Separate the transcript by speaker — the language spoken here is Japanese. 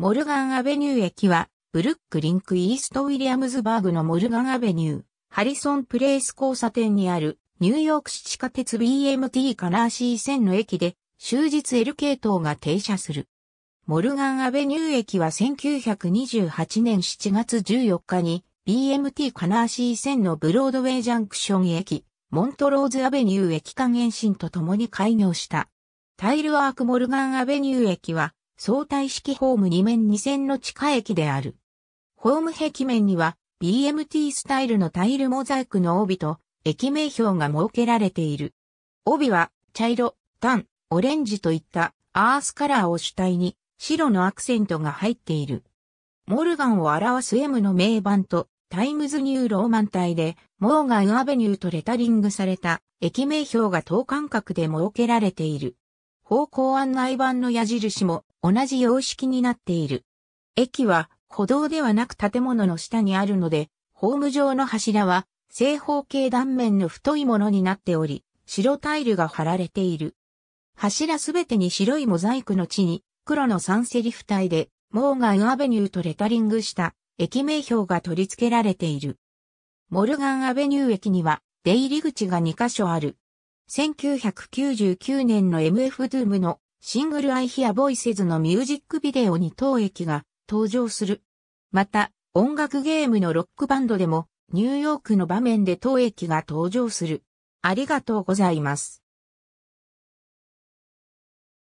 Speaker 1: モルガンアベニュー駅は、ブルックリンクイーストウィリアムズバーグのモルガンアベニュー、ハリソンプレイス交差点にある、ニューヨーク市地下鉄 BMT カナー C 線の駅で、終日 L 系統が停車する。モルガンアベニュー駅は1928年7月14日に BMT カナーシー線のブロードウェイジャンクション駅、モントローズアベニュー駅間延伸とともに開業した。タイルワークモルガンアベニュー駅は相対式ホーム2面2線の地下駅である。ホーム壁面には BMT スタイルのタイルモザイクの帯と駅名標が設けられている。帯は茶色、タン、オレンジといったアースカラーを主体に白のアクセントが入っている。モルガンを表す M の名板とタイムズニューローマン体でモーガンアベニューとレタリングされた駅名標が等間隔で設けられている。方向案内板の矢印も同じ様式になっている。駅は歩道ではなく建物の下にあるので、ホーム上の柱は正方形断面の太いものになっており、白タイルが貼られている。柱すべてに白いモザイクの地に黒のサンセリフ体で、モーガンアベニューとレタリングした駅名標が取り付けられている。モルガンアベニュー駅には出入り口が2カ所ある。1999年の MF ドゥームのシングルアイヒアボイセズのミュージックビデオに当駅が登場する。また、音楽ゲームのロックバンドでも、ニューヨークの場面で当駅が登場する。ありがとうございます。